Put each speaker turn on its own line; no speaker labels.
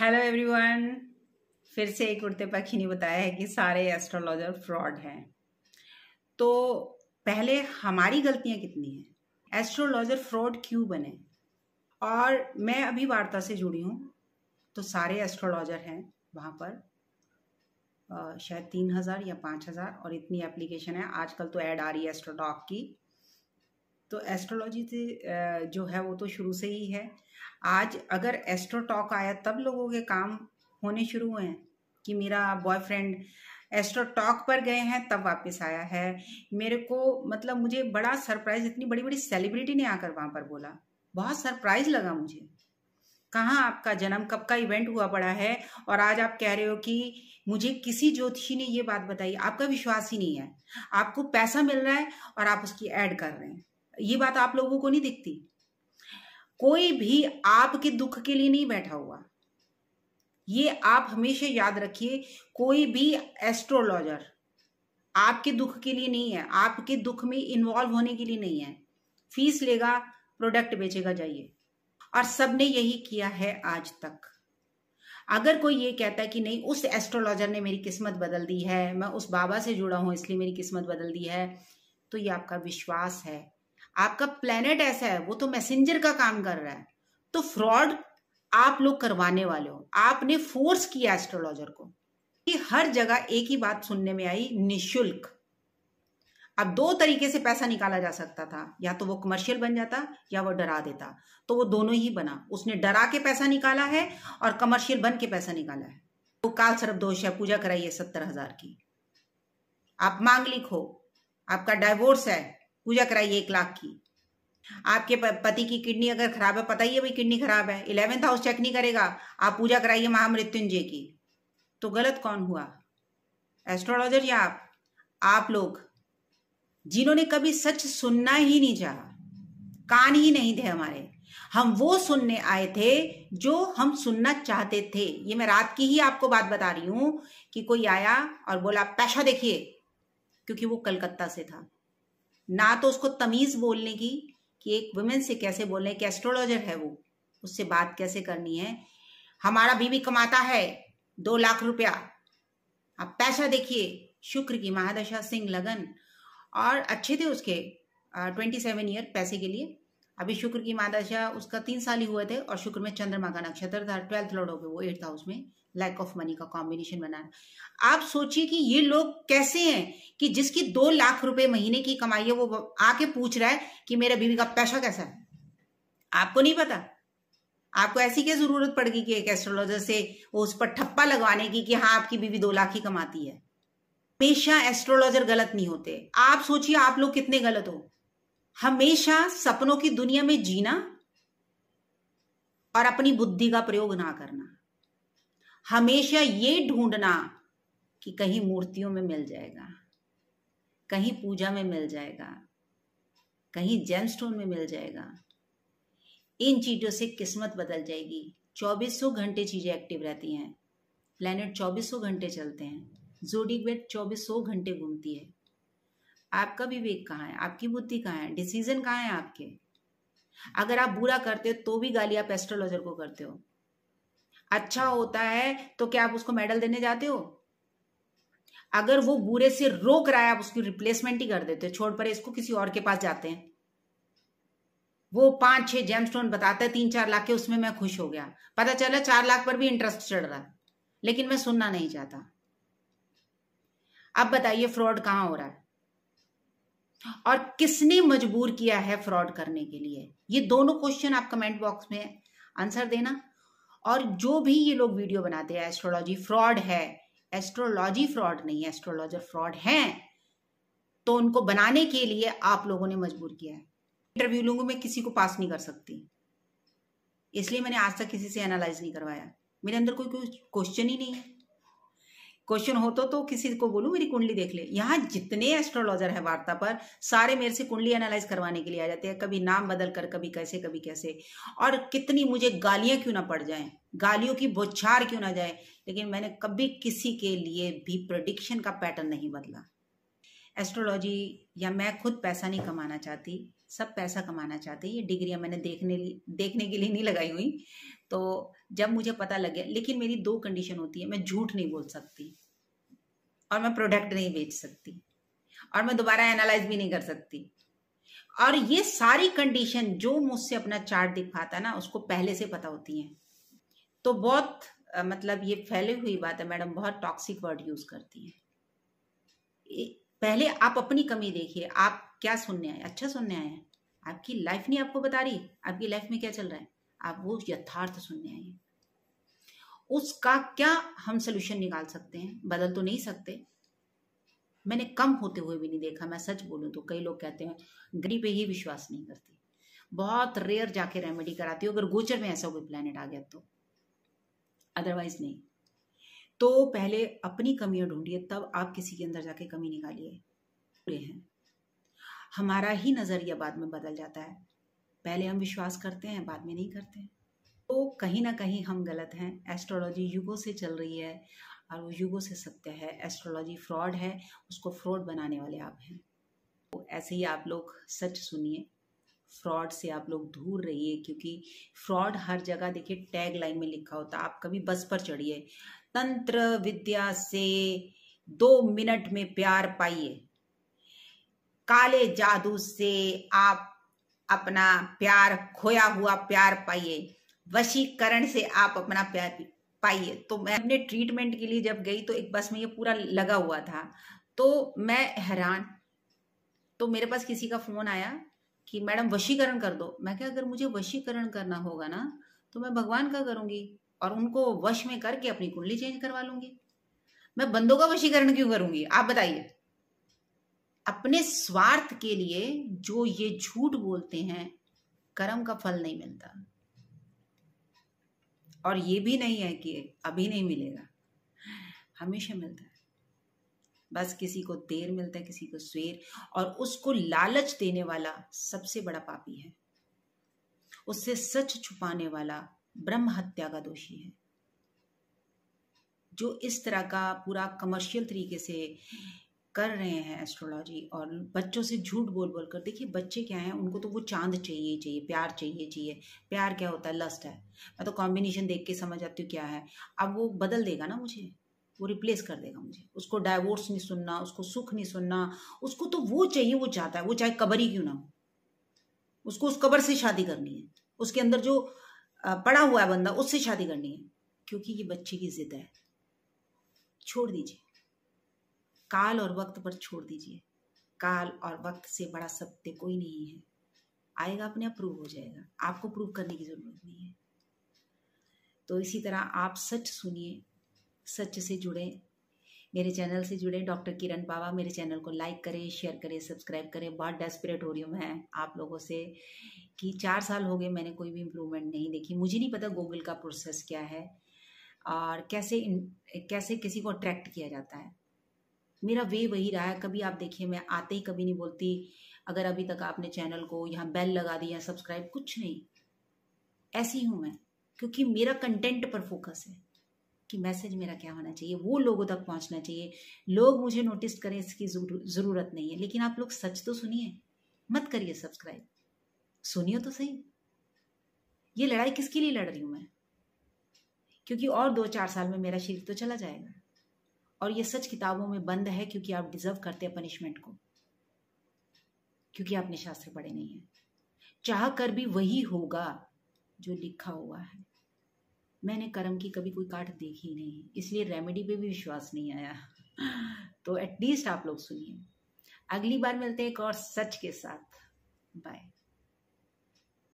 hello everyone फिर से एक उड़ते पक्षी ने बताया है कि सारे एस्ट्रोलॉजर फ्रॉड हैं तो पहले हमारी गलतियां कितनी हैं एस्ट्रोलॉजर फ्रॉड क्यों बने और मैं अभी वार्ता से जुड़ी हूँ तो सारे एस्ट्रोलॉजर हैं वहाँ पर शायद तीन हज़ार या पाँच हज़ार और इतनी एप्लीकेशन है आजकल तो ऐड आ रही है एस्ट्रोडॉक की तो एस्ट्रोलॉजी से जो है वो तो शुरू से ही है आज अगर एस्ट्रो टॉक आया तब लोगों के काम होने शुरू हुए हैं कि मेरा बॉयफ्रेंड एस्ट्रो टॉक पर गए हैं तब वापस आया है मेरे को मतलब मुझे बड़ा सरप्राइज इतनी बड़ी बड़ी सेलिब्रिटी ने आकर वहाँ पर बोला बहुत सरप्राइज लगा मुझे कहाँ आपका जन्म कब का इवेंट हुआ पड़ा है और आज आप कह रहे हो कि मुझे किसी ज्योतिषी ने ये बात बताई आपका विश्वास ही नहीं है आपको पैसा मिल रहा है और आप उसकी ऐड कर रहे हैं ये बात आप लोगों को नहीं दिखती कोई भी आपके दुख के लिए नहीं बैठा हुआ ये आप हमेशा याद रखिए कोई भी एस्ट्रोलॉजर आपके दुख के लिए नहीं है आपके दुख में इन्वॉल्व होने के लिए नहीं है फीस लेगा प्रोडक्ट बेचेगा जाइए और सबने यही किया है आज तक अगर कोई ये कहता है कि नहीं उस एस्ट्रोलॉजर ने मेरी किस्मत बदल दी है मैं उस बाबा से जुड़ा हूं इसलिए मेरी किस्मत बदल दी है तो ये आपका विश्वास है आपका प्लेनेट ऐसा है वो तो मैसेंजर का काम कर रहा है तो फ्रॉड आप लोग करवाने वाले हो आपने फोर्स किया एस्ट्रोलॉजर को कि हर जगह एक ही बात सुनने में आई निशुल्क अब दो तरीके से पैसा निकाला जा सकता था या तो वो कमर्शियल बन जाता या वो डरा देता तो वो दोनों ही बना उसने डरा के पैसा निकाला है और कमर्शियल बन के पैसा निकाला है तो काल सर्प दोष है पूजा कराइए सत्तर हजार की आप मांगलिक हो आपका डाइवोर्स है पूजा कराइए एक लाख की आपके पति की किडनी अगर खराब है पता ही है भाई किडनी खराब है इलेवेंथ हाउस चेक नहीं करेगा आप पूजा कराइए महामृत्युंजय की तो गलत कौन हुआ एस्ट्रोलॉजर या आप आप लोग जिन्होंने कभी सच सुनना ही नहीं चाह कान ही नहीं थे हमारे हम वो सुनने आए थे जो हम सुनना चाहते थे ये मैं रात की ही आपको बात बता रही हूं कि कोई आया और बोला पैसा देखिए क्योंकि वो कलकत्ता से था ना तो उसको तमीज़ बोलने की कि एक वुमेन से कैसे बोलने एक एस्ट्रोलॉजर है वो उससे बात कैसे करनी है हमारा बीवी कमाता है दो लाख रुपया आप पैसा देखिए शुक्र की महादशा सिंह लगन और अच्छे थे उसके ट्वेंटी सेवन ईयर पैसे के लिए अभी शुक्र की मादशा उसका तीन साल ही हुए थे और शुक्र में चंद्रमा का नक्षत्र था ट्वेल्थ लॉर्ड हो गए वो एट्थ हाउस में लैक ऑफ मनी का कॉम्बिनेशन बनाना आप सोचिए कि ये लोग कैसे हैं कि जिसकी दो लाख रुपए महीने की कमाई है वो आके पूछ रहा है कि मेरा बीवी का पैसा कैसा है आपको नहीं पता आपको ऐसी क्या जरूरत पड़ गई कि एक एस्ट्रोलॉजर से उस पर ठप्पा लगवाने की कि हाँ आपकी बीवी दो लाख ही कमाती है हमेशा एस्ट्रोलॉजर गलत नहीं होते आप सोचिए आप लोग कितने गलत हो हमेशा सपनों की दुनिया में जीना और अपनी बुद्धि का प्रयोग ना करना हमेशा ये ढूंढना कि कहीं मूर्तियों में मिल जाएगा कहीं पूजा में मिल जाएगा कहीं जेम स्टोन में मिल जाएगा इन चीज़ों से किस्मत बदल जाएगी चौबीसों घंटे चीज़ें एक्टिव रहती हैं प्लैनेट चौबीसों घंटे चलते हैं जोडी बेट चौबीसों घंटे घूमती है आपका विवेक कहाँ है आपकी बुद्धि कहाँ है डिसीजन कहाँ है आपके अगर आप बुरा करते हो तो भी गाली आप एस्ट्रोलॉजर को करते हो अच्छा होता है तो क्या आप उसको मेडल देने जाते हो अगर वो बुरे से रोक रहा है आप उसकी रिप्लेसमेंट ही कर देते हो छोड़ पर इसको किसी और के पास जाते हैं वो पांच छह जेम स्टोन बताता है तीन चार लाख के उसमें मैं खुश हो गया पता चला चार लाख पर भी इंटरेस्ट चढ़ रहा लेकिन मैं सुनना नहीं चाहता अब बताइए फ्रॉड कहां हो रहा है और किसने मजबूर किया है फ्रॉड करने के लिए ये दोनों क्वेश्चन आप कमेंट बॉक्स में आंसर देना और जो भी ये लोग वीडियो बनाते हैं एस्ट्रोलॉजी फ्रॉड है एस्ट्रोलॉजी फ्रॉड नहीं है एस्ट्रोलॉजर फ्रॉड है तो उनको बनाने के लिए आप लोगों ने मजबूर किया है इंटरव्यू लूंगी मैं किसी को पास नहीं कर सकती इसलिए मैंने आज तक किसी से एनालाइज नहीं करवाया मेरे अंदर कोई क्वेश्चन ही नहीं है क्वेश्चन हो तो तो किसी को बोलूँ मेरी कुंडली देख ले यहाँ जितने एस्ट्रोलॉजर है वार्ता पर सारे मेरे से कुंडली एनालाइज करवाने के लिए आ जाते हैं कभी नाम बदल कर कभी कैसे कभी कैसे और कितनी मुझे गालियाँ क्यों ना पड़ जाएं गालियों की बोछार क्यों ना जाए लेकिन मैंने कभी किसी के लिए भी प्रडिक्शन का पैटर्न नहीं बदला एस्ट्रोलॉजी या मैं खुद पैसा नहीं कमाना चाहती सब पैसा कमाना चाहते ये डिग्रियां मैंने देखने देखने के लिए नहीं लगाई हुई तो जब मुझे पता लग गया लेकिन मेरी दो कंडीशन होती है मैं झूठ नहीं बोल सकती और मैं प्रोडक्ट नहीं बेच सकती और मैं दोबारा एनालाइज भी नहीं कर सकती और ये सारी कंडीशन जो मुझसे अपना चार्ट दिखाता ना उसको पहले से पता होती है तो बहुत मतलब ये फैली हुई बात है मैडम बहुत टॉक्सिक वर्ड यूज करती है पहले आप अपनी कमी देखिए आप क्या सुनने आए अच्छा सुनने आए हैं आपकी लाइफ नहीं आपको बता रही आपकी लाइफ में क्या चल रहा है आप वो यथार्थ सुनने आए हैं उसका क्या हम सोल्यूशन निकाल सकते हैं बदल तो नहीं सकते मैंने कम होते हुए भी नहीं देखा मैं सच बोलूं तो कई लोग कहते हैं गरीब पे ही विश्वास नहीं करती बहुत रेयर जाके रेमेडी कराती हूँ अगर गोचर में ऐसा कोई प्लानट आ गया तो अदरवाइज नहीं तो पहले अपनी कमियां ढूंढिए तब आप किसी के अंदर जाके कमी निकालिए पूरे हैं हमारा ही नज़रिया बाद में बदल जाता है पहले हम विश्वास करते हैं बाद में नहीं करते तो कहीं ना कहीं हम गलत हैं एस्ट्रोलॉजी युगों से चल रही है और वो युगों से सत्य है एस्ट्रोलॉजी फ्रॉड है उसको फ्रॉड बनाने वाले आप हैं तो ऐसे ही आप लोग सच सुनिए फ्रॉड से आप लोग दूर रहिए क्योंकि फ्रॉड हर जगह देखिए टैग लाइन में लिखा होता है आप कभी बस पर चढ़िए तंत्र विद्या से दो मिनट में प्यार पाइए काले जादू से आप अपना प्यार खोया हुआ प्यार पाइए वशीकरण से आप अपना प्यार पाइए तो मैं अपने ट्रीटमेंट के लिए जब गई तो एक बस में ये पूरा लगा हुआ था तो मैं हैरान तो मेरे पास किसी का फोन आया कि मैडम वशीकरण कर दो मैं क्या अगर मुझे वशीकरण करना होगा ना तो मैं भगवान का करूंगी और उनको वश में करके अपनी कुंडली चेंज करवा लूंगी मैं बंदों का वशीकरण क्यों करूंगी आप बताइए अपने स्वार्थ के लिए जो ये झूठ बोलते हैं कर्म का फल नहीं मिलता और ये भी नहीं है कि अभी नहीं मिलेगा हमेशा मिलता है बस किसी को देर मिलता है किसी को स्वेर और उसको लालच देने वाला सबसे बड़ा पापी है उससे सच छुपाने वाला ब्रह्म हत्या का दोषी है जो इस तरह का पूरा कमर्शियल तरीके से कर रहे हैं एस्ट्रोलॉजी और बच्चों से झूठ बोल बोल कर देखिए बच्चे क्या हैं उनको तो वो चांद चाहिए ही चाहिए प्यार चाहिए चाहिए प्यार क्या होता है लस्ट है मैं तो कॉम्बिनेशन देख के समझ आती हूँ क्या है अब वो बदल देगा ना मुझे वो रिप्लेस कर देगा मुझे उसको डाइवोर्स नहीं सुनना उसको सुख नहीं सुनना उसको तो वो चाहिए वो चाहता है वो चाहे कबर ही क्यों ना हो उसको उस कबर से शादी करनी है उसके अंदर जो पड़ा हुआ है बंदा उससे शादी करनी है क्योंकि ये बच्चे की जिद है छोड़ दीजिए काल और वक्त पर छोड़ दीजिए काल और वक्त से बड़ा सत्य कोई नहीं है आएगा अपने आप प्रूव हो जाएगा आपको प्रूव करने की ज़रूरत नहीं है तो इसी तरह आप सच सुनिए सच से जुड़े मेरे चैनल से जुड़े डॉक्टर किरण बाबा मेरे चैनल को लाइक करें शेयर करें सब्सक्राइब करें बहुत डेस्परेट हो रही हूँ मैं आप लोगों से कि चार साल हो गए मैंने कोई भी इम्प्रूवमेंट नहीं देखी मुझे नहीं पता गूगल का प्रोसेस क्या है और कैसे कैसे किसी को अट्रैक्ट किया जाता है मेरा वे वही रहा है कभी आप देखिए मैं आते ही कभी नहीं बोलती अगर अभी तक आपने चैनल को यहाँ बेल लगा दी या सब्सक्राइब कुछ नहीं ऐसी हूँ मैं क्योंकि मेरा कंटेंट पर फोकस है कि मैसेज मेरा क्या होना चाहिए वो लोगों तक पहुंचना चाहिए लोग मुझे नोटिस करें इसकी ज़रूरत नहीं है लेकिन आप लोग सच तो सुनिए मत करिए सब्सक्राइब सुनियो तो सही ये लड़ाई किसके लिए लड़ रही हूँ मैं क्योंकि और दो चार साल में मेरा शरीर तो चला जाएगा और ये सच किताबों में बंद है क्योंकि आप डिजर्व करते हैं पनिशमेंट को क्योंकि आपने शास्त्र पढ़े नहीं है चाह कर भी वही होगा जो लिखा हुआ है मैंने कर्म की कभी कोई काट देखी नहीं इसलिए रेमेडी पे भी विश्वास नहीं आया तो एटलीस्ट आप लोग सुनिए अगली बार मिलते हैं एक और सच के साथ बाय